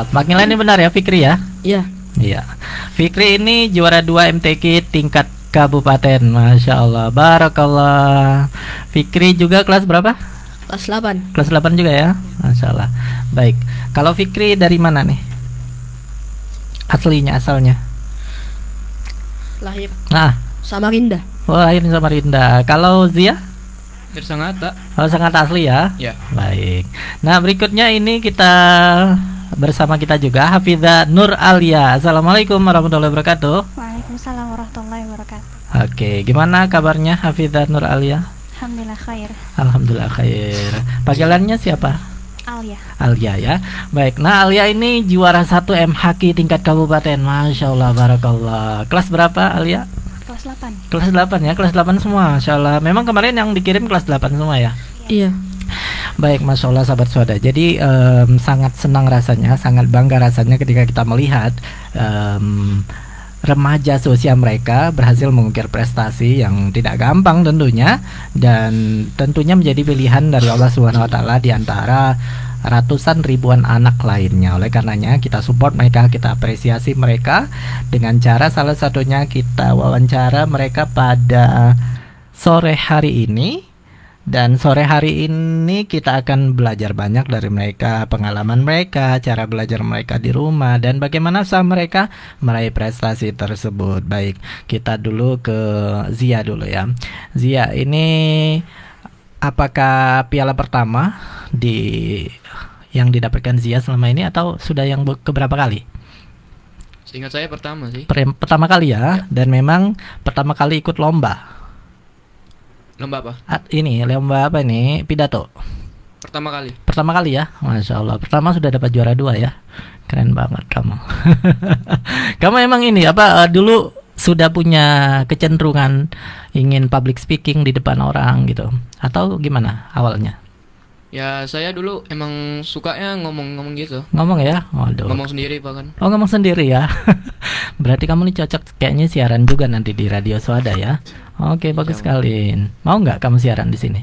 Makin Panggilan ini benar ya Fikri ya? Iya. Iya. Fikri ini juara 2 MTK tingkat kabupaten. Masya Allah. Barakallah. Fikri juga kelas berapa? Kelas 8. Kelas 8 juga ya? Masya Allah. Baik. Kalau Fikri dari mana nih? Aslinya, asalnya. Lahir. Nah. Samarinda. Oh, lahir di Samarinda. Kalau Zia? sangat Oh, sangat asli ya? Ya. Baik. Nah, berikutnya ini kita bersama kita juga Hafiza Nur Alia. Assalamualaikum warahmatullahi wabarakatuh. Waalaikumsalam warahmatullahi wabarakatuh. Oke, gimana kabarnya Hafiza Nur Alia? Alhamdulillah khair. Alhamdulillah khair. Panggilannya siapa? Alia. Alia ya. Baik. Nah, Alia ini juara 1 MHQ tingkat kabupaten. Masya Allah, barakallah. Kelas berapa, Alia? Kelas 8. Kelas 8 ya, kelas 8 semua. Masya Allah. Memang kemarin yang dikirim kelas 8 semua ya? Iya. Baik Mas Ola sahabat soda. Jadi um, sangat senang rasanya, sangat bangga rasanya ketika kita melihat um, remaja seusia mereka berhasil mengukir prestasi yang tidak gampang tentunya dan tentunya menjadi pilihan dari Allah Subhanahu wa di antara ratusan ribuan anak lainnya. Oleh karenanya kita support mereka, kita apresiasi mereka dengan cara salah satunya kita wawancara mereka pada sore hari ini dan sore hari ini kita akan belajar banyak dari mereka, pengalaman mereka, cara belajar mereka di rumah, dan bagaimana sah mereka meraih prestasi tersebut. Baik, kita dulu ke Zia dulu ya. Zia, ini apakah piala pertama di yang didapatkan Zia selama ini atau sudah yang keberapa kali? Seingat saya pertama sih. pertama kali ya, ya, dan memang pertama kali ikut lomba. Lomba apa? Ini lomba apa ini? Pidato. Pertama kali. Pertama kali ya, masya Allah. Pertama sudah dapat juara dua ya, keren banget kamu. kamu emang ini apa? Eh, dulu sudah punya kecenderungan ingin public speaking di depan orang gitu, atau gimana awalnya? Ya saya dulu emang sukanya ngomong-ngomong gitu. Ngomong ya, waduh. Ngomong sendiri bahkan. Oh ngomong sendiri ya. Berarti kamu nih cocok kayaknya siaran juga nanti di radio Swada ya. Oke, insya bagus sekali. Mau nggak kamu siaran di sini?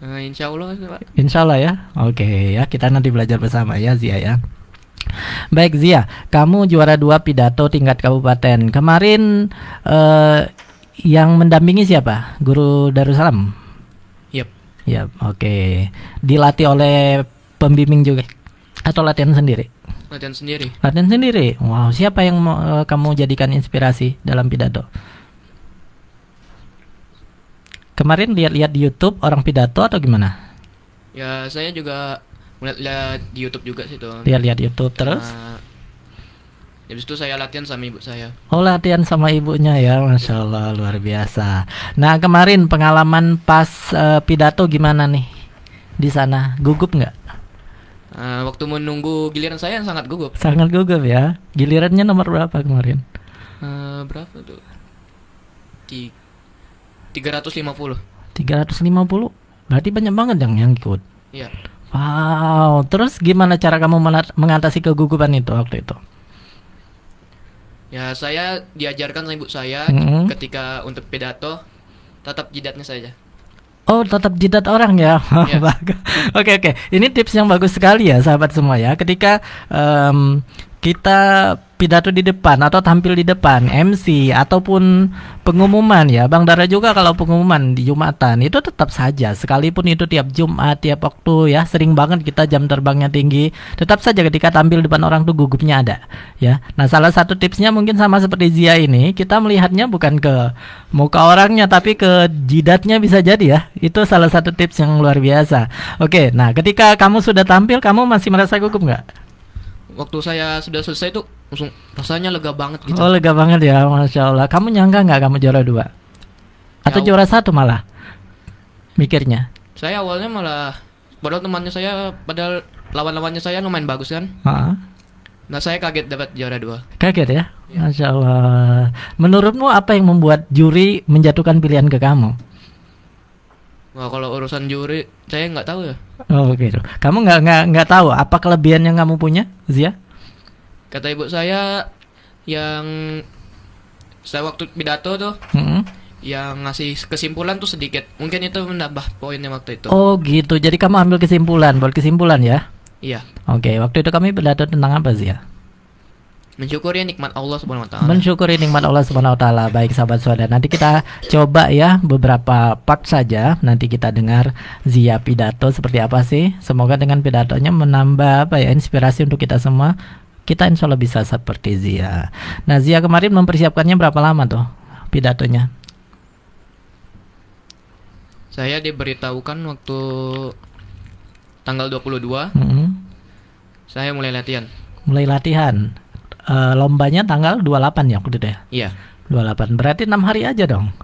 Uh, insya Allah, Pak. Insya Allah ya. Oke ya, kita nanti belajar bersama ya, Zia ya. Baik Zia, kamu juara dua pidato tingkat kabupaten. Kemarin eh, yang mendampingi siapa? Guru Darussalam. Yap. Yap. Oke. Okay. Dilatih oleh pembimbing juga atau latihan sendiri? Latihan sendiri. Latihan sendiri. Wow. Siapa yang mau, uh, kamu jadikan inspirasi dalam pidato? Kemarin lihat-lihat di YouTube orang pidato atau gimana? Ya, saya juga melihat di YouTube juga sih tuh. Lihat-lihat di YouTube terus? Ya Habis itu saya latihan sama ibu saya. Oh, latihan sama ibunya ya, masya Allah luar biasa. Nah, kemarin pengalaman pas uh, pidato gimana nih di sana? Gugup nggak? Uh, waktu menunggu giliran saya sangat gugup. Sangat gugup ya. Gilirannya nomor berapa kemarin? Uh, berapa tuh? Tiga 350. 350. Berarti banyak banget yang yang ikut. Iya. Wow, terus gimana cara kamu mengatasi kegugupan itu waktu itu? Ya, saya diajarkan sama ibu saya mm -hmm. ketika untuk pidato tetap jidatnya saja. Oh, tetap jidat orang ya. Iya. Oke, yes. oke. Okay, okay. Ini tips yang bagus sekali ya, sahabat semua ya. Ketika um, kita pidato di depan atau tampil di depan MC ataupun pengumuman ya Bang Dara juga kalau pengumuman di Jumatan itu tetap saja sekalipun itu tiap Jumat tiap waktu ya sering banget kita jam terbangnya tinggi tetap saja ketika tampil di depan orang tuh gugupnya ada ya nah salah satu tipsnya mungkin sama seperti Zia ini kita melihatnya bukan ke muka orangnya tapi ke jidatnya bisa jadi ya itu salah satu tips yang luar biasa oke nah ketika kamu sudah tampil kamu masih merasa gugup nggak waktu saya sudah selesai itu langsung rasanya lega banget gitu. Oh lega banget ya, masya Allah. Kamu nyangka nggak kamu juara dua? Atau ya, juara satu malah? Mikirnya? Saya awalnya malah, padahal temannya saya, padahal lawan-lawannya saya lumayan bagus kan. Ha? Nah saya kaget dapat juara dua. Kaget ya? ya, masya Allah. Menurutmu apa yang membuat juri menjatuhkan pilihan ke kamu? Wah kalau urusan juri saya nggak tahu ya. Oh gitu. Kamu nggak nggak nggak tahu apa kelebihan yang kamu punya, Zia? Kata ibu saya yang saya waktu pidato tuh mm -hmm. yang ngasih kesimpulan tuh sedikit. Mungkin itu menambah poinnya waktu itu. Oh gitu. Jadi kamu ambil kesimpulan, buat kesimpulan ya? Iya. Oke. Okay. Waktu itu kami pidato tentang apa, Zia? Mensyukuri nikmat Allah Subhanahu wa taala. Mensyukuri nikmat Allah Subhanahu wa taala. Baik sahabat suara. Nanti kita coba ya beberapa part saja nanti kita dengar Zia pidato seperti apa sih. Semoga dengan pidatonya menambah apa ya inspirasi untuk kita semua. Kita insya Allah bisa seperti Zia. Nah Zia kemarin mempersiapkannya berapa lama tuh pidatonya? Saya diberitahukan waktu tanggal 22 mm -hmm. Saya mulai latihan Mulai latihan uh, lombanya tanggal 28 ya waktu itu ya? Iya. 28. Berarti 6 hari aja dong.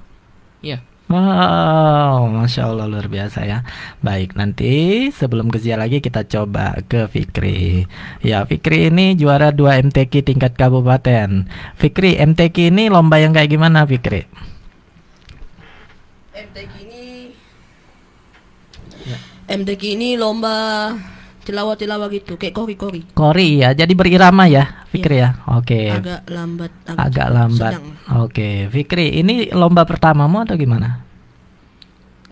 Iya. Wow, masya Allah luar biasa ya. Baik, nanti sebelum ke lagi kita coba ke Fikri. Ya, Fikri ini juara 2 MTK tingkat kabupaten. Fikri, MTK ini lomba yang kayak gimana, Fikri? MTK ini ya. MTQ ini lomba tilawah tilawah gitu kayak kori-kori. Kori ya, jadi berirama ya, iya. Fikri ya. ya? Oke. Okay. Agak lambat. Agak, agak lambat. Oke, okay. Fikri, ini lomba pertamamu atau gimana?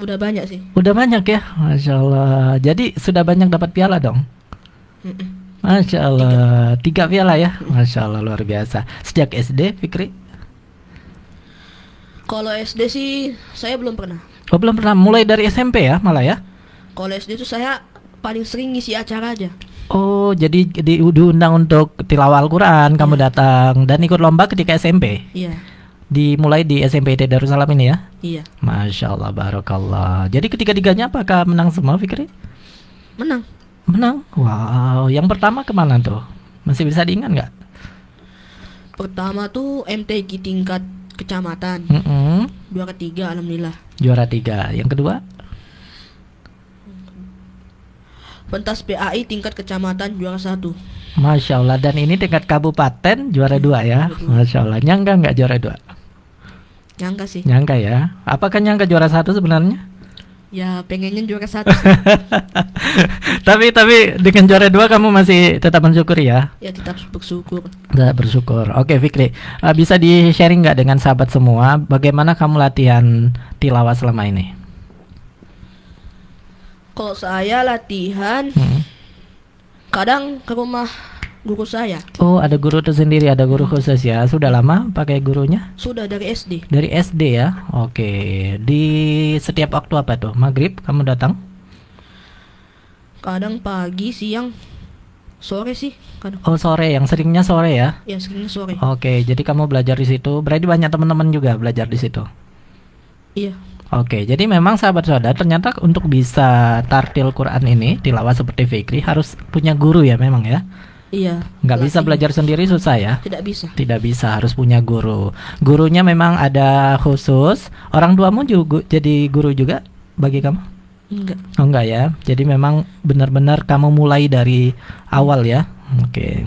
Udah banyak sih. Udah banyak ya, masya Allah. Jadi sudah banyak dapat piala dong. Masya Allah, tiga. tiga piala ya, masya Allah luar biasa. Sejak SD, Fikri? Kalau SD sih saya belum pernah. Oh belum pernah. Mulai dari SMP ya malah ya? Kalau SD itu saya paling sering ngisi acara aja. Oh, jadi di, diundang untuk tilawah Al-Qur'an, yeah. kamu datang dan ikut lomba ketika SMP? Iya. Yeah. Dimulai di SMP IT Darussalam ini ya? Iya. Yeah. Masya Allah, barakallah. Jadi ketiga-tiganya apakah menang semua Fikri? Menang. Menang? Wow, yang pertama kemana tuh? Masih bisa diingat nggak? Pertama tuh MTG tingkat kecamatan. Mm -hmm. Juara tiga, alhamdulillah. Juara tiga. Yang kedua? pentas PAI tingkat kecamatan juara satu. Masya Allah dan ini tingkat kabupaten juara dua ya. Masya Allah nyangka nggak juara dua? Nyangka sih. Nyangka ya. Apakah nyangka juara satu sebenarnya? Ya pengennya juara satu. tapi tapi dengan juara dua kamu masih tetap bersyukur ya? Ya tetap bersyukur. Tetap bersyukur. Oke Fikri, eh, bisa di sharing nggak dengan sahabat semua bagaimana kamu latihan tilawah selama ini? kalau saya latihan hmm. kadang ke rumah guru saya. Oh, ada guru tersendiri, ada guru khusus ya. Sudah lama pakai gurunya? Sudah dari SD. Dari SD ya. Oke. Di setiap waktu apa tuh? Maghrib kamu datang? Kadang pagi, siang, sore sih. Kadang. Oh, sore. Yang seringnya sore ya? Ya, seringnya sore. Oke, jadi kamu belajar di situ. Berarti banyak teman-teman juga belajar di situ. Iya. Oke, jadi memang sahabat saudara ternyata untuk bisa tartil Quran ini tilawah seperti Fikri harus punya guru ya memang ya. Iya. Nggak bisa belajar sendiri susah ya? Tidak bisa. Tidak bisa, harus punya guru. Gurunya memang ada khusus. Orang tuamu juga jadi guru juga bagi kamu? Enggak. Oh, enggak ya. Jadi memang benar-benar kamu mulai dari awal ya. Oke.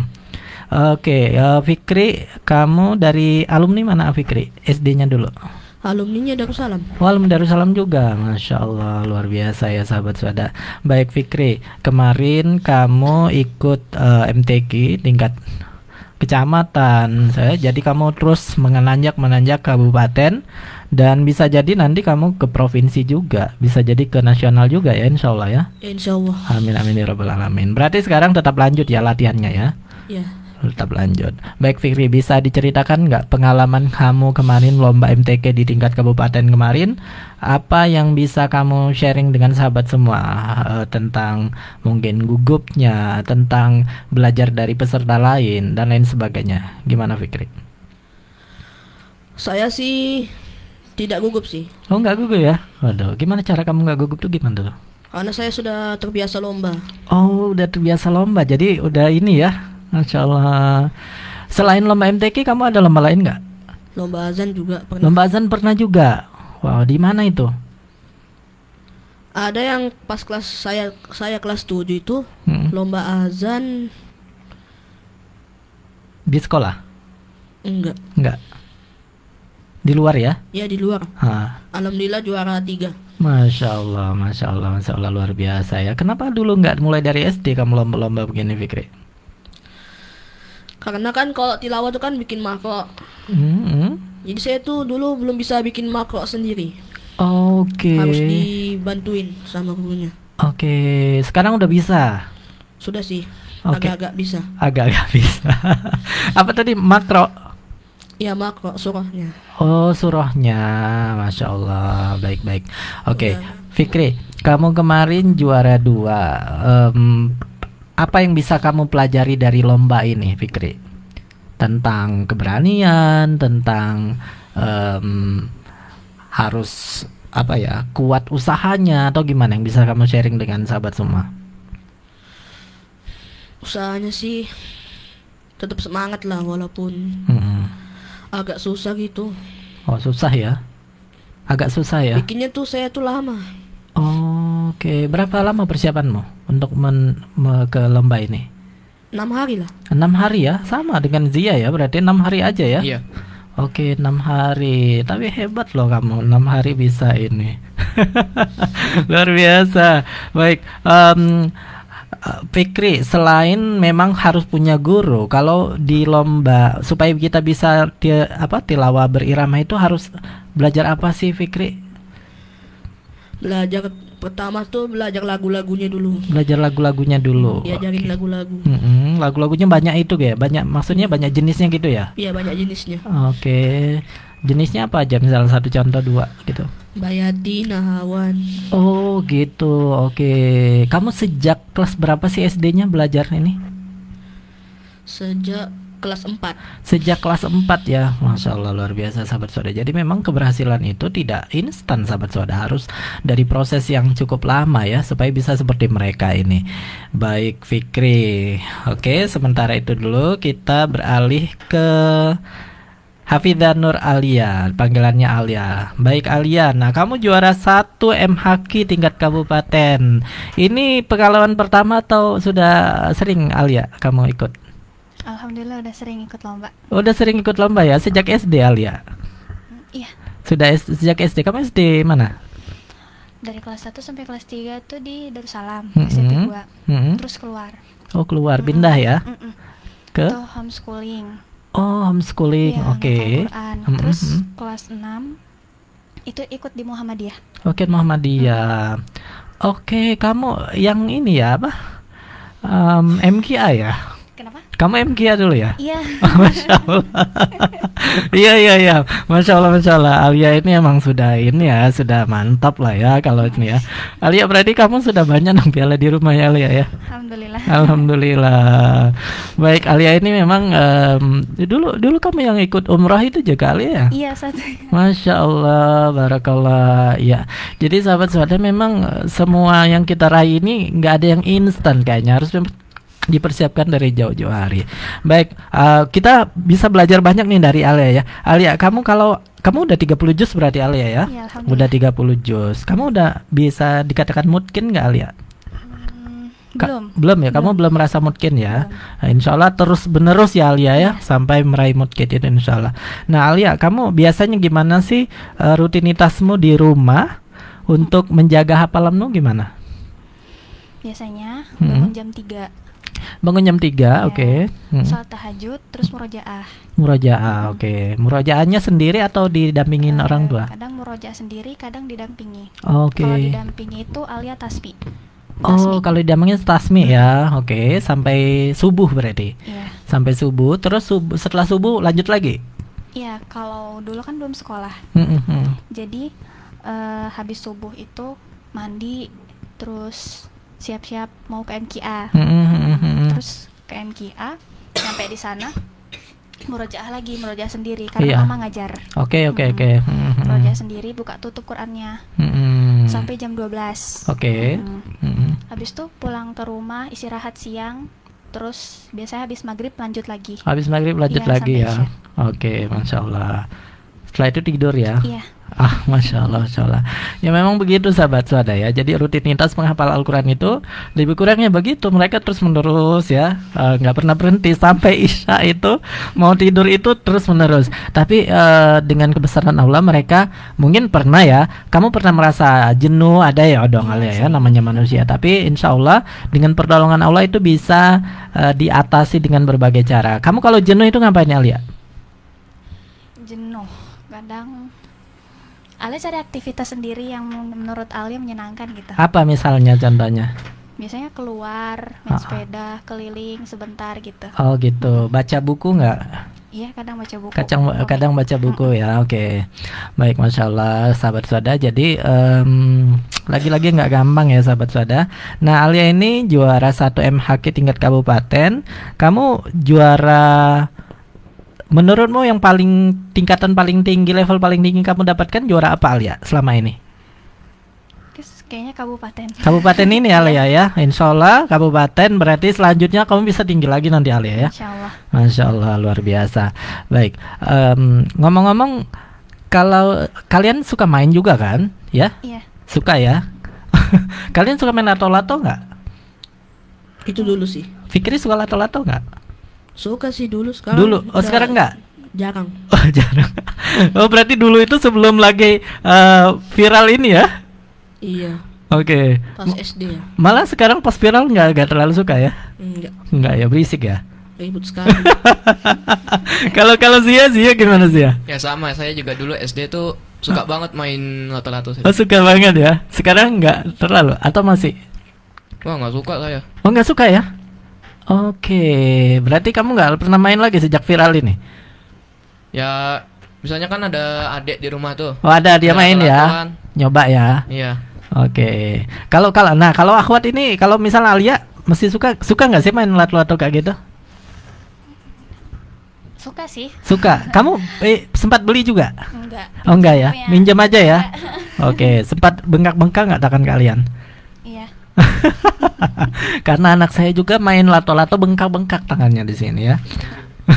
Oke, uh, Fikri, kamu dari alumni mana Fikri? SD-nya dulu alumninya Darussalam. Oh, alumni Darussalam juga. Masya Allah, luar biasa ya sahabat suada. Baik Fikri, kemarin kamu ikut uh, eh, MTQ tingkat kecamatan. Saya eh, jadi kamu terus menanjak-menanjak kabupaten dan bisa jadi nanti kamu ke provinsi juga, bisa jadi ke nasional juga ya insya Allah ya. Insya Allah. Amin amin ya rabbal alamin. Berarti sekarang tetap lanjut ya latihannya ya. Iya tetap lanjut. Baik Fikri, bisa diceritakan nggak pengalaman kamu kemarin lomba MTK di tingkat kabupaten kemarin? Apa yang bisa kamu sharing dengan sahabat semua eh, tentang mungkin gugupnya, tentang belajar dari peserta lain dan lain sebagainya? Gimana Fikri? Saya sih tidak gugup sih. Oh nggak gugup ya? Waduh, gimana cara kamu nggak gugup tuh gimana tuh? Karena saya sudah terbiasa lomba. Oh, udah terbiasa lomba. Jadi udah ini ya, Masya Allah. Selain lomba MTK kamu ada lomba lain nggak? Lomba azan juga pernah. Lomba azan pernah juga. Wow, di mana itu? Ada yang pas kelas saya saya kelas 7 itu hmm. lomba azan di sekolah? Enggak. Enggak. Di luar ya? Iya di luar. Ha. Alhamdulillah juara tiga. Masya Allah, masya Allah, masya Allah luar biasa ya. Kenapa dulu nggak mulai dari SD kamu lomba-lomba begini Fikri? karena kan kalau tilawah itu kan bikin makro hmm. jadi saya tuh dulu belum bisa bikin makro sendiri oke okay. harus dibantuin sama gurunya oke okay. sekarang udah bisa sudah sih okay. agak-agak bisa agak-agak bisa apa tadi makro Iya makro surahnya. Oh surahnya, masya Allah, baik baik. Oke, okay. Iya. Fikri, kamu kemarin juara dua. Um, apa yang bisa kamu pelajari dari lomba ini, Fikri? Tentang keberanian, tentang um, harus apa ya kuat usahanya atau gimana yang bisa kamu sharing dengan sahabat semua? Usahanya sih tetap semangat lah walaupun hmm. agak susah gitu. Oh susah ya? Agak susah ya? Bikinnya tuh saya tuh lama. Oh Oke, berapa lama persiapanmu untuk men, me, ke lomba ini? Enam hari lah. Enam hari ya, sama dengan Zia ya, berarti enam hari aja ya? Iya. Oke, enam hari. Tapi hebat loh kamu, enam hari bisa ini. Luar biasa. Baik. Um, Fikri, selain memang harus punya guru, kalau di lomba supaya kita bisa di, apa tilawah berirama itu harus belajar apa sih Fikri? Belajar pertama tuh belajar lagu-lagunya dulu belajar lagu-lagunya dulu diajarin okay. lagu-lagu mm -hmm. lagu-lagunya banyak itu ya banyak maksudnya banyak jenisnya gitu ya iya banyak jenisnya oke okay. jenisnya apa aja misal satu contoh dua gitu Bayadi Nahawan oh gitu oke okay. kamu sejak kelas berapa sih SD-nya belajar ini sejak kelas 4 sejak kelas 4 ya Masya Allah luar biasa sahabat saudara. jadi memang keberhasilan itu tidak instan sahabat saudara harus dari proses yang cukup lama ya supaya bisa seperti mereka ini baik Fikri oke sementara itu dulu kita beralih ke Hafidah Nur Alia, panggilannya Alia. Baik Alia, nah kamu juara 1 MHQ tingkat kabupaten. Ini pengalaman pertama atau sudah sering Alia kamu ikut? Alhamdulillah udah sering ikut lomba. Udah sering ikut lomba ya sejak SD Alia. Mm, iya. Sudah sejak SD kamu SD mana? Dari kelas 1 sampai kelas 3 tuh di Darussalam, mm -hmm. SMP gua. Mm -hmm. Terus keluar. Oh, keluar mm -hmm. pindah ya? Mm -hmm. Ke Itu homeschooling. Oh, homeschooling. Ya, Oke. Okay. Mm -hmm. Terus kelas 6 itu ikut di Muhammadiyah. Oke, okay, Muhammadiyah. Mm -hmm. Oke, okay, kamu yang ini ya apa? Um, MKI ya? Kamu MKIA dulu ya? Iya. Oh, masya Allah. Iya iya iya. Masya Allah masya Allah. Alia ini emang sudah ini ya sudah mantap lah ya kalau ini ya. Alia berarti kamu sudah banyak dong piala di rumah ya Alia ya? Alhamdulillah. Alhamdulillah. Baik Alia ini memang um, dulu dulu kamu yang ikut umrah itu juga Alia ya? Iya satu. Masya Allah barakallah. Ya. Jadi sahabat sahabat memang eh, semua yang kita raih ini nggak ada yang instan kayaknya harus dipersiapkan dari jauh-jauh hari. Baik, uh, kita bisa belajar banyak nih dari Alia ya. Alia, kamu kalau kamu udah 30 juz berarti Alia ya? ya udah 30 juz. Kamu udah bisa dikatakan mungkin nggak Alia? Hmm, Ka belum. belum ya, kamu belum merasa mungkin ya. Nah, insya Allah terus benerus ya Alia ya, ya. sampai meraih mungkin itu insya Allah. Nah Alia, kamu biasanya gimana sih uh, rutinitasmu di rumah untuk menjaga hafalanmu gimana? Biasanya hmm. bangun hmm. jam 3 Bangun jam 3, ya. oke. Okay. Hmm. Salat tahajud, terus murojaah. Murojaah, hmm. oke. Okay. Murojaahnya sendiri atau didampingin uh, orang tua? Kadang murojaah sendiri, kadang didampingi. Oke. Okay. Kalau didampingi itu alia tasbih. Tasmi. Oh, kalau didampingin tasmi hmm. ya. Oke, okay. sampai subuh berarti. Yeah. Sampai subuh, terus subuh, setelah subuh lanjut lagi. Iya, kalau dulu kan belum sekolah. Jadi uh, habis subuh itu mandi terus siap-siap mau ke MKA mm -hmm. Mm-hmm, mm-hmm. terus ke MKA sampai di sana murojaah lagi murojaah sendiri karena yeah. mama ngajar oke oke oke mm sendiri buka tutup Qurannya mm -hmm. sampai jam 12 oke okay. mm -hmm. habis itu pulang ke rumah istirahat siang terus biasanya habis maghrib lanjut lagi habis maghrib lanjut iya, ya, lagi ya oke okay, masya Allah setelah itu tidur ya iya Ah, masya Allah, masya Allah. Ya memang begitu sahabat suada ya. Jadi rutinitas menghafal Al-Quran itu lebih kurangnya begitu. Mereka terus menerus ya, eh, nggak e, pernah berhenti sampai isya itu mau tidur itu terus menerus. Tapi e, dengan kebesaran Allah mereka mungkin pernah ya. Kamu pernah merasa jenuh ada ya dong ya, ya namanya manusia. Tapi insya Allah dengan pertolongan Allah itu bisa e, diatasi dengan berbagai cara. Kamu kalau jenuh itu ngapain Alia? Jenuh kadang Ale cari aktivitas sendiri yang menurut Ale menyenangkan gitu. Apa misalnya contohnya? Biasanya keluar, main oh. sepeda, keliling sebentar gitu. Oh gitu. Baca buku nggak? Iya kadang baca buku. Kacang, kadang baca buku ya. Oke, okay. baik masya Allah sahabat swada. Jadi um, lagi-lagi nggak gampang ya sahabat swada. Nah Alia ini juara 1 MHK tingkat kabupaten. Kamu juara menurutmu yang paling tingkatan paling tinggi level paling tinggi kamu dapatkan juara apa Alia selama ini? Kayaknya kabupaten. Kabupaten ini Alia iya. ya, Insya Allah kabupaten berarti selanjutnya kamu bisa tinggi lagi nanti Alia ya. Insya Allah. Masya Allah luar biasa. Baik, ngomong ngomong-ngomong kalau kalian suka main juga kan, ya? Iya. Suka ya. kalian suka main lato-lato nggak? Itu dulu sih. Fikri suka lato-lato nggak? -lato Suka sih dulu sekarang. Dulu. Oh, sekarang enggak? Jarang. Oh, jarang. Oh, berarti dulu itu sebelum lagi uh, viral ini ya? Iya. Oke. Okay. Pas SD ya. Malah sekarang pas viral enggak enggak terlalu suka ya? Enggak. Enggak ya, berisik ya? Ribut sekali. Kalau kalau Zia, Zia gimana Zia? Ya sama, saya juga dulu SD tuh suka oh. banget main lato-lato. Oh, suka banget ya. Sekarang enggak terlalu atau masih? Wah, enggak suka saya. Oh, enggak suka ya? Oke, berarti kamu nggak pernah main lagi sejak viral ini? Ya, misalnya kan ada adik di rumah tuh. Oh ada dia ya, main ya? Kan. Nyoba ya? Iya. Oke, kalau kalau nah kalau akhwat ini kalau misal Alia mesti suka suka nggak sih main lato-lato kayak gitu? Suka sih. Suka. Kamu eh, sempat beli juga? Enggak. Oh enggak ya? Minjam aja ya. Oke, sempat bengkak-bengkak nggak tangan kalian? Karena anak saya juga main lato-lato bengkak-bengkak tangannya di sini ya.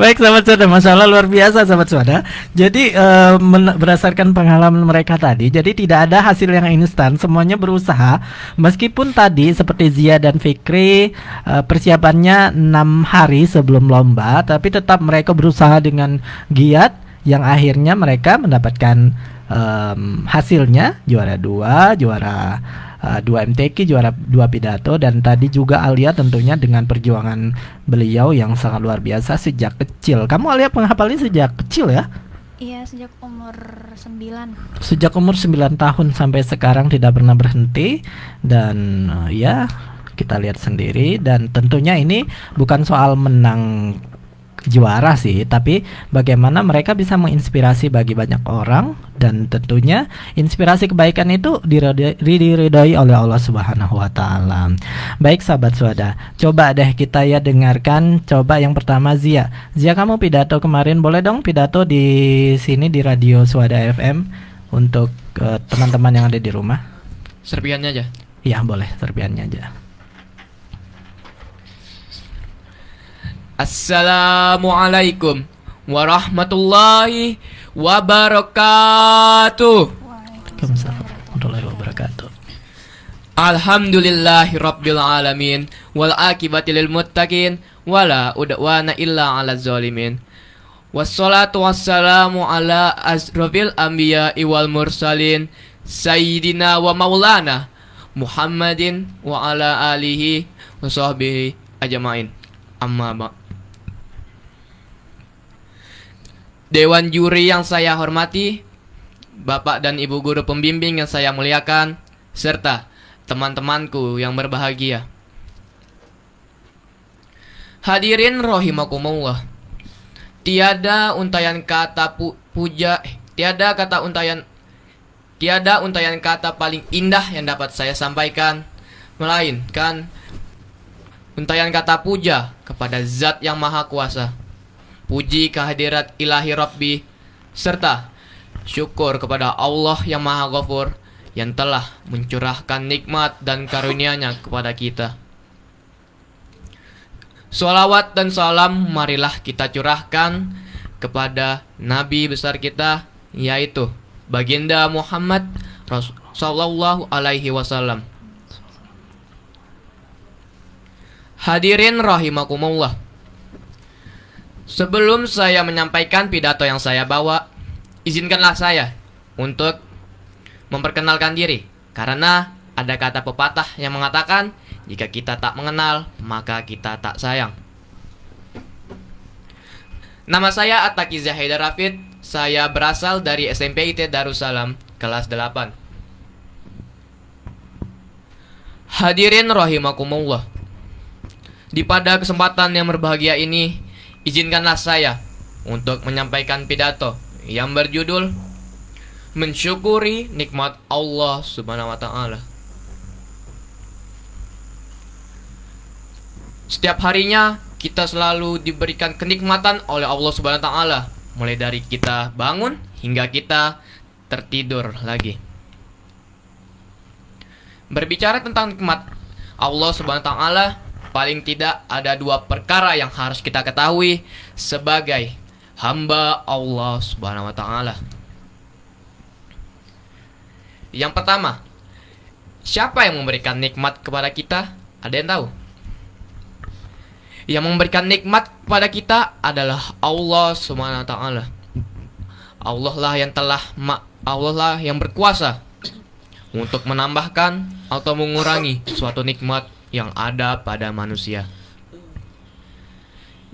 Baik sahabat suada, masya Allah luar biasa sahabat suada. Jadi eh, berdasarkan pengalaman mereka tadi, jadi tidak ada hasil yang instan. Semuanya berusaha, meskipun tadi seperti Zia dan Fikri e, persiapannya enam hari sebelum lomba, tapi tetap mereka berusaha dengan giat yang akhirnya mereka mendapatkan um, hasilnya juara dua, juara uh, dua MTK juara dua pidato dan tadi juga Alia tentunya dengan perjuangan beliau yang sangat luar biasa sejak kecil. Kamu Alia menghafalnya sejak kecil ya? Iya, sejak umur sembilan. Sejak umur 9 tahun sampai sekarang tidak pernah berhenti dan uh, ya kita lihat sendiri dan tentunya ini bukan soal menang juara sih, tapi bagaimana mereka bisa menginspirasi bagi banyak orang dan tentunya inspirasi kebaikan itu diridai oleh Allah Subhanahu wa taala. Baik sahabat suada, coba deh kita ya dengarkan coba yang pertama Zia. Zia kamu pidato kemarin boleh dong pidato di sini di radio Suada FM untuk eh, teman-teman uh, yang ada di rumah. Serpiannya aja. Iya, boleh serpiannya aja. Assalamualaikum warahmatullahi wabarakatuh. Waalaikumsalam warahmatullahi wabarakatuh. Alhamdulillahi rabbil alamin wal akibati lil muttaqin wala udwana illa ala zalimin. Wassalatu wassalamu ala asrofil anbiya wal mursalin sayyidina wa maulana Muhammadin wa ala alihi wa sahbihi ajmain. Amma ba'd. Dewan juri yang saya hormati, Bapak dan Ibu guru pembimbing yang saya muliakan, serta teman-temanku yang berbahagia. Hadirin rohimakumullah. Tiada untayan kata pu puja, eh, tiada kata untayan tiada untayan kata paling indah yang dapat saya sampaikan melainkan untayan kata puja kepada zat yang maha kuasa puji kehadirat ilahi Rabbi, serta syukur kepada Allah yang Maha Ghafur yang telah mencurahkan nikmat dan karunia-Nya kepada kita. Salawat dan salam marilah kita curahkan kepada Nabi besar kita yaitu Baginda Muhammad Rasulullah Alaihi Wasallam. Hadirin rahimakumullah. Sebelum saya menyampaikan pidato yang saya bawa, izinkanlah saya untuk memperkenalkan diri. Karena ada kata pepatah yang mengatakan, jika kita tak mengenal, maka kita tak sayang. Nama saya Ataki Zahidah Rafid, saya berasal dari SMP IT Darussalam, kelas 8. Hadirin rahimakumullah. Di pada kesempatan yang berbahagia ini, Izinkanlah saya untuk menyampaikan pidato yang berjudul Mensyukuri nikmat Allah Subhanahu wa taala. Setiap harinya kita selalu diberikan kenikmatan oleh Allah Subhanahu wa taala, mulai dari kita bangun hingga kita tertidur lagi. Berbicara tentang nikmat Allah Subhanahu wa taala Paling tidak ada dua perkara yang harus kita ketahui sebagai hamba Allah Subhanahu wa taala. Yang pertama, siapa yang memberikan nikmat kepada kita? Ada yang tahu? Yang memberikan nikmat kepada kita adalah Allah Subhanahu wa taala. Allah lah yang telah Allah lah yang berkuasa untuk menambahkan atau mengurangi suatu nikmat yang ada pada manusia.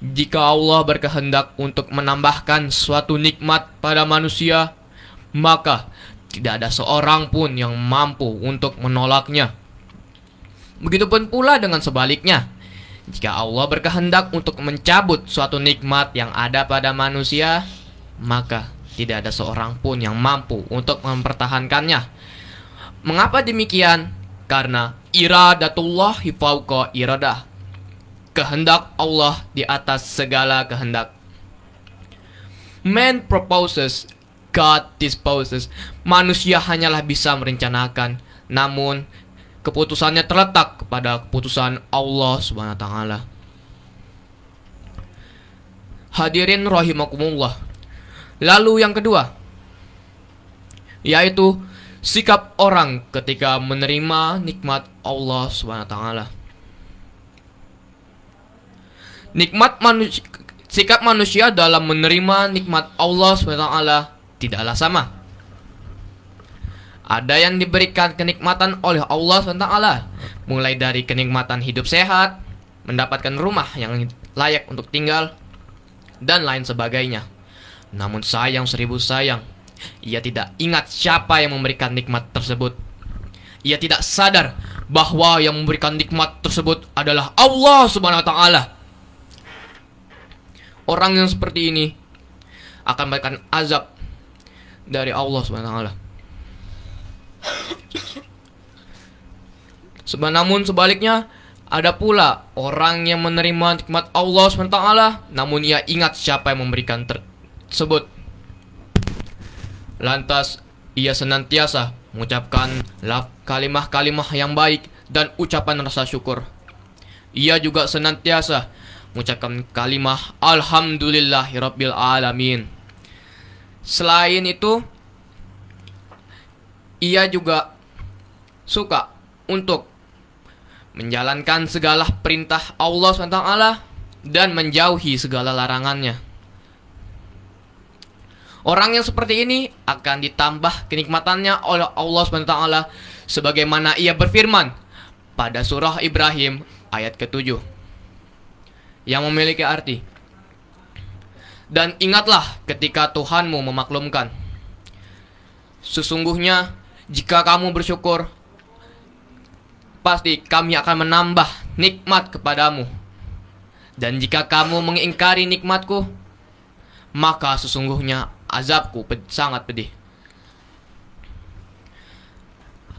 Jika Allah berkehendak untuk menambahkan suatu nikmat pada manusia, maka tidak ada seorang pun yang mampu untuk menolaknya. Begitupun pula dengan sebaliknya. Jika Allah berkehendak untuk mencabut suatu nikmat yang ada pada manusia, maka tidak ada seorang pun yang mampu untuk mempertahankannya. Mengapa demikian? karena iradatullah fauqa iradah. Kehendak Allah di atas segala kehendak. Man proposes, God disposes. Manusia hanyalah bisa merencanakan, namun keputusannya terletak kepada keputusan Allah Subhanahu wa taala. Hadirin rahimakumullah. Lalu yang kedua yaitu sikap orang ketika menerima nikmat Allah Swt. Nikmat manusia, sikap manusia dalam menerima nikmat Allah Swt tidaklah sama. Ada yang diberikan kenikmatan oleh Allah Swt, mulai dari kenikmatan hidup sehat, mendapatkan rumah yang layak untuk tinggal, dan lain sebagainya. Namun sayang seribu sayang, ia tidak ingat siapa yang memberikan nikmat tersebut. Ia tidak sadar bahwa yang memberikan nikmat tersebut adalah Allah swt. Orang yang seperti ini akan mendapatkan azab dari Allah swt. wa Namun sebaliknya ada pula orang yang menerima nikmat Allah SWT namun ia ingat siapa yang memberikan tersebut Lantas, ia senantiasa mengucapkan kalimah-kalimah yang baik dan ucapan rasa syukur. Ia juga senantiasa mengucapkan kalimah Alhamdulillahirabbil alamin. Selain itu, ia juga suka untuk menjalankan segala perintah Allah SWT dan menjauhi segala larangannya. Orang yang seperti ini akan ditambah kenikmatannya oleh Allah SWT sebagaimana ia berfirman pada surah Ibrahim ayat ke-7 yang memiliki arti dan ingatlah ketika Tuhanmu memaklumkan sesungguhnya jika kamu bersyukur pasti kami akan menambah nikmat kepadamu dan jika kamu mengingkari nikmatku maka sesungguhnya azabku ped sangat pedih.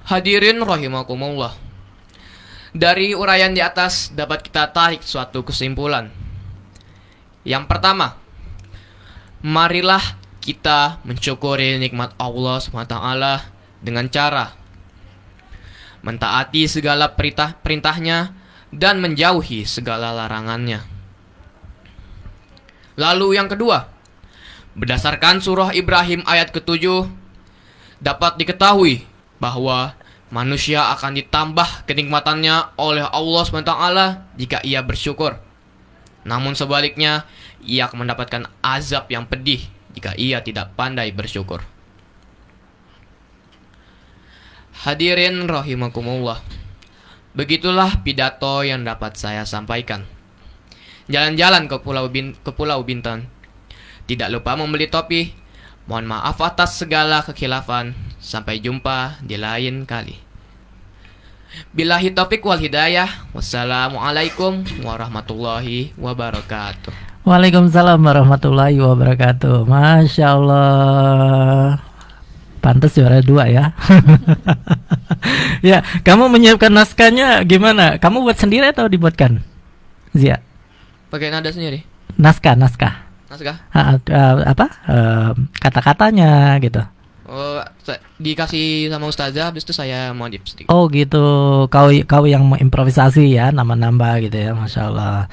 Hadirin rahimakumullah. Dari uraian di atas dapat kita tarik suatu kesimpulan. Yang pertama, marilah kita mensyukuri nikmat Allah SWT dengan cara mentaati segala perintah perintahnya dan menjauhi segala larangannya. Lalu yang kedua, Berdasarkan surah Ibrahim ayat ke-7, dapat diketahui bahwa manusia akan ditambah kenikmatannya oleh Allah SWT jika ia bersyukur. Namun sebaliknya, ia akan mendapatkan azab yang pedih jika ia tidak pandai bersyukur. Hadirin rahimakumullah. Begitulah pidato yang dapat saya sampaikan. Jalan-jalan ke ke Pulau Bintan tidak lupa membeli topi. Mohon maaf atas segala kekhilafan. Sampai jumpa di lain kali. Bilahi topik wal hidayah. Wassalamualaikum warahmatullahi wabarakatuh. Waalaikumsalam warahmatullahi wabarakatuh. Masya Allah. Pantes juara dua ya. ya, kamu menyiapkan naskahnya gimana? Kamu buat sendiri atau dibuatkan? Zia. Pakai nada sendiri. Naskah, naskah naskah uh, ah, ah, ah, apa uh, kata-katanya gitu Oh, dikasih sama ustazah habis itu saya modif sedikit. Oh gitu, kau kau yang mau improvisasi ya, nambah-nambah gitu ya, masya Allah.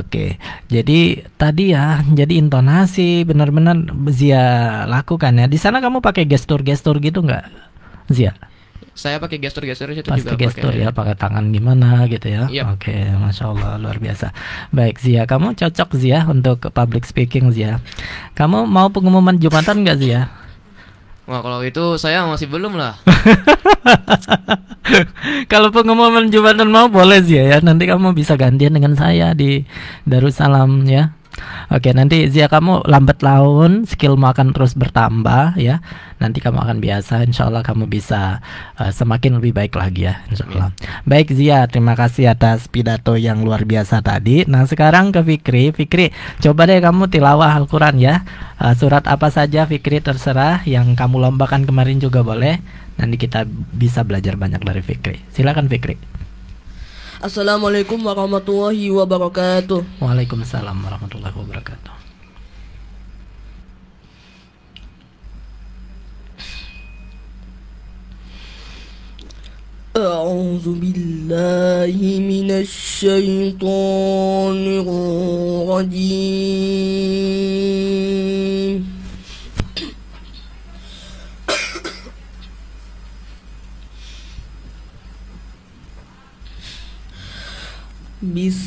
Oke, jadi tadi ya, jadi intonasi benar-benar Zia lakukan ya. Di sana kamu pakai gestur-gestur gitu nggak, Zia? saya pakai gestur-gestur itu Pasti juga gestur pakai... ya pakai tangan gimana gitu ya yep. Iya. oke okay, masya allah luar biasa baik Zia kamu cocok Zia untuk public speaking Zia kamu mau pengumuman jumatan nggak Zia Wah kalau itu saya masih belum lah. kalau pengumuman jumatan mau boleh zia ya. Nanti kamu bisa gantian dengan saya di Darussalam ya. Oke, nanti Zia kamu lambat laun skillmu akan terus bertambah ya. Nanti kamu akan biasa, insya Allah kamu bisa uh, semakin lebih baik lagi ya, insya Allah. Baik Zia, terima kasih atas pidato yang luar biasa tadi. Nah sekarang ke Fikri, Fikri, coba deh kamu tilawah Al-Quran ya. Uh, surat apa saja Fikri terserah, yang kamu lombakan kemarin juga boleh. Nanti kita bisa belajar banyak dari Fikri. Silakan Fikri. Assalamualaikum warahmatullahi wabarakatuh. Waalaikumsalam warahmatullahi wabarakatuh. أعوذ بالله من الشيطان الرجيم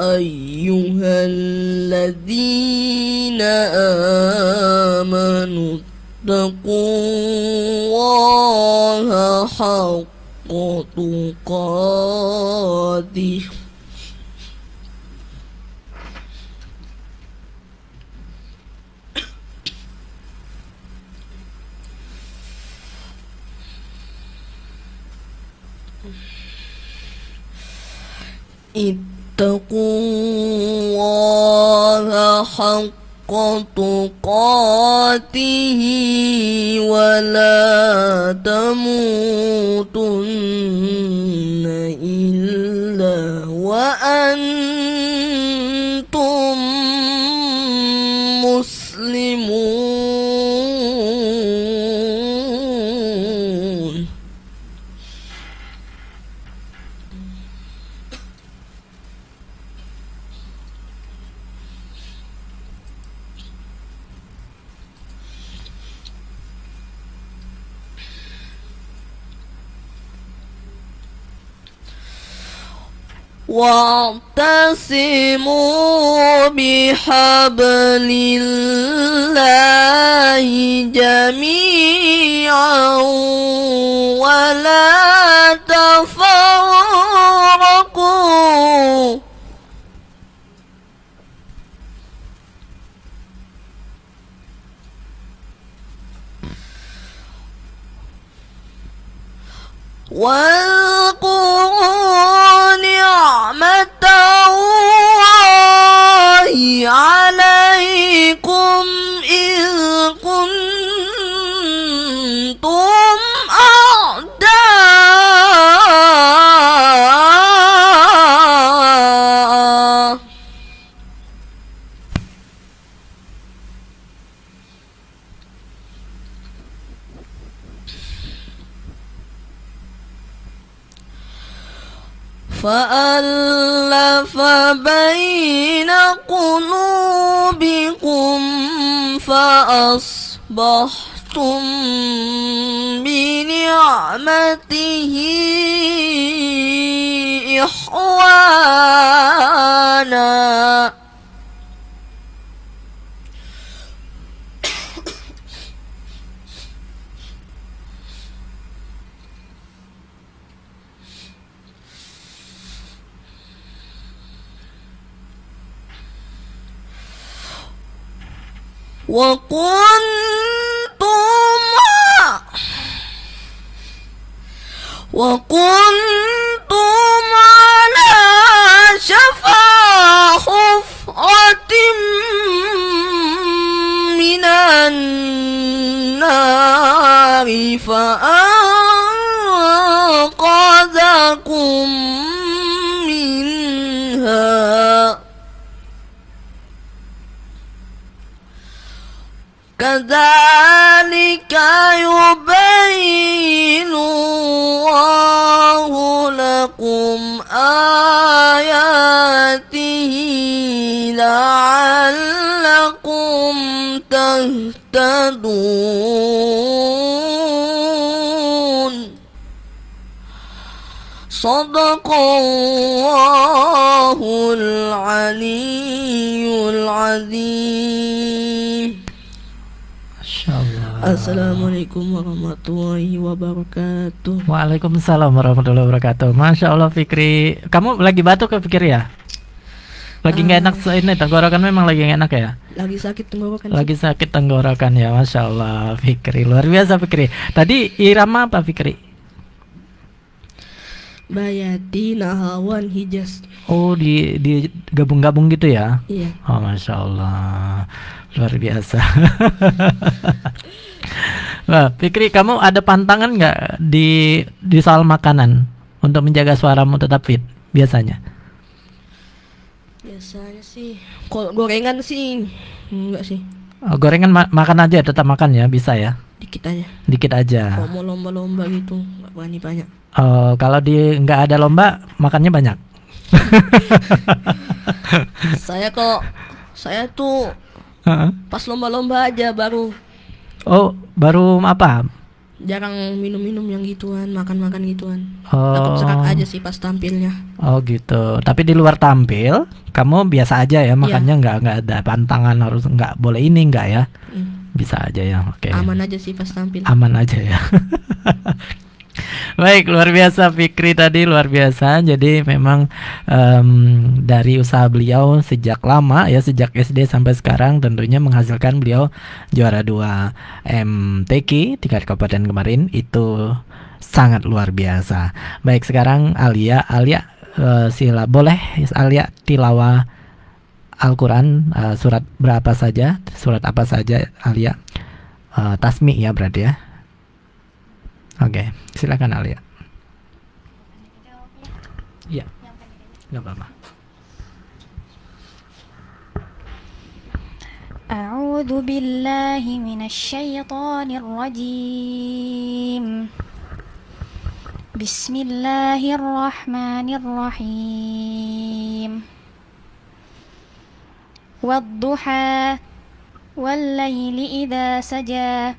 أيها الذين آمنوا اتقوا الله حق تقاته إذ واتقوا الله حق تقاته ولا تموتن واعتصموا بحبل الله جميعا ولا تفرقوا ولا قلوبكم فأصبحتم بنعمته إخوانا وكنتم وكنتم على شفا حفرة من النار فأنقذكم ذلك يبين الله لكم آياته لعلكم تهتدون صدق الله العلي العظيم Assalamualaikum warahmatullahi wabarakatuh. Waalaikumsalam warahmatullahi wabarakatuh. Masya Allah Fikri, kamu lagi batuk ke Fikri ya? Lagi nggak uh, enak ini tenggorokan memang lagi gak enak ya? Lagi sakit tenggorokan. Lagi sakit tenggorokan ya, masya Allah Fikri luar biasa Fikri. Tadi irama apa Fikri? Bayati Nahawan Hijaz. Oh di di gabung-gabung gitu ya? Iya. Oh masya Allah luar biasa. Nah, Fikri, kamu ada pantangan nggak di di soal makanan untuk menjaga suaramu tetap fit biasanya? Biasanya sih, kalau gorengan sih enggak sih. Oh, gorengan ma makan aja, tetap makan ya, bisa ya? Dikit aja. Dikit aja. Kalau mau lomba-lomba gitu, nggak berani banyak. Oh, kalau di nggak ada lomba, makannya banyak. saya kok saya tuh uh -huh. pas lomba-lomba aja baru Oh, baru apa? Jarang minum-minum yang gituan, makan-makan gituan. Oh. aja sih pas tampilnya. Oh gitu. Tapi di luar tampil, kamu biasa aja ya makannya iya. nggak yeah. nggak ada pantangan harus nggak boleh ini nggak ya? Mm. Bisa aja ya. Oke. Okay. Aman aja sih pas tampil. Aman aja ya. Baik, luar biasa Fikri tadi luar biasa. Jadi memang um, dari usaha beliau sejak lama ya sejak SD sampai sekarang tentunya menghasilkan beliau juara 2 MTQ tingkat kabupaten kemarin itu sangat luar biasa. Baik, sekarang Alia, Alia uh, sila boleh Alia tilawah Al-Qur'an uh, surat berapa saja, surat apa saja Alia? Uh, tasmi ya berarti ya. Oke, okay, silakan Alia. Iya. Enggak apa-apa. أعوذ بالله من الشيطان الرجيم بسم الله الرحمن الرحيم والضحى والليل إذا سجى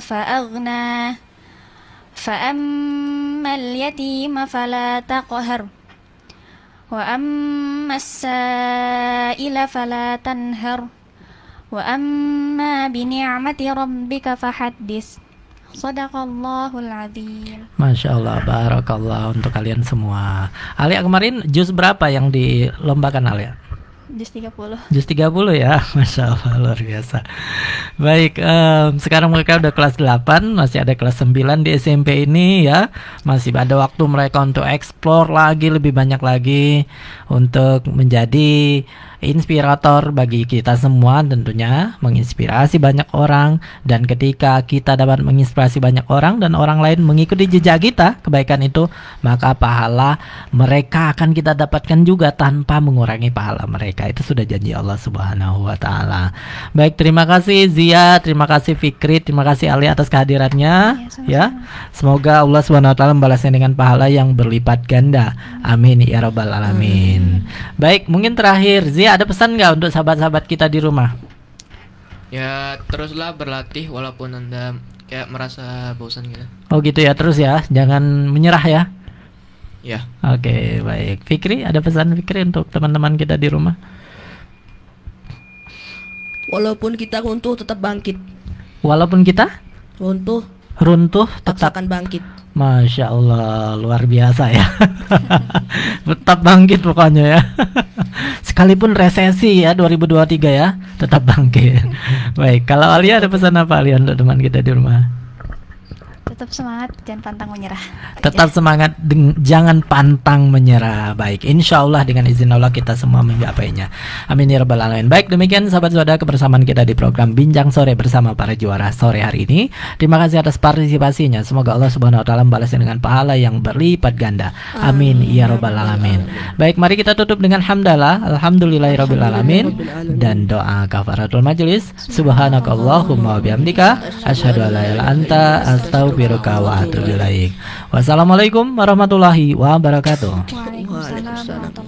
فأغنى فأما اليتيم فلا تقهر وأما السائل فلا تنهر وأما بنعمة ربك فحدث Sadaqallahul azim. Masya Allah, barakallah untuk kalian semua. Alia kemarin jus berapa yang dilombakan Alia? Just 30 Just 30 ya Masya Allah luar biasa Baik um, Sekarang mereka udah kelas 8 Masih ada kelas 9 di SMP ini ya Masih ada waktu mereka untuk explore lagi Lebih banyak lagi Untuk menjadi inspirator bagi kita semua tentunya menginspirasi banyak orang dan ketika kita dapat menginspirasi banyak orang dan orang lain mengikuti jejak kita kebaikan itu maka pahala mereka akan kita dapatkan juga tanpa mengurangi pahala mereka itu sudah janji Allah Subhanahu wa taala. Baik, terima kasih Zia, terima kasih Fikri, terima kasih Ali atas kehadirannya iya, ya. Semoga Allah Subhanahu wa taala membalasnya dengan pahala yang berlipat ganda. Amin ya rabbal alamin. Baik, mungkin terakhir Zia Iya, ada pesan nggak untuk sahabat-sahabat kita di rumah? Ya teruslah berlatih walaupun anda kayak merasa bosan gitu. Oh gitu ya terus ya, jangan menyerah ya. Ya. Oke okay, baik. Fikri ada pesan Fikri untuk teman-teman kita di rumah. Walaupun kita runtuh tetap bangkit. Walaupun kita runtuh runtuh tetap akan bangkit. Masya Allah luar biasa ya. tetap bangkit pokoknya ya. Sekalipun resesi ya 2023 ya tetap bangkit. Baik kalau Alia ada pesan apa Alia untuk teman kita di rumah? tetap semangat jangan pantang menyerah tetap semangat jangan pantang menyerah baik insya Allah dengan izin Allah kita semua menggapainya amin ya rabbal alamin baik demikian sahabat saudara kebersamaan kita di program bincang sore bersama para juara sore hari ini terima kasih atas partisipasinya semoga Allah subhanahu wa taala membalasnya dengan pahala yang berlipat ganda amin, ya amin. ya rabbal alamin baik mari kita tutup dengan hamdalah alhamdulillahirabbil alamin dan doa kafaratul majelis subhanakallahumma wa bihamdika asyhadu an la ilaha anta astaghfiruka astaghfiruka Wassalamualaikum warahmatullahi wabarakatuh. Waalaikumsalam.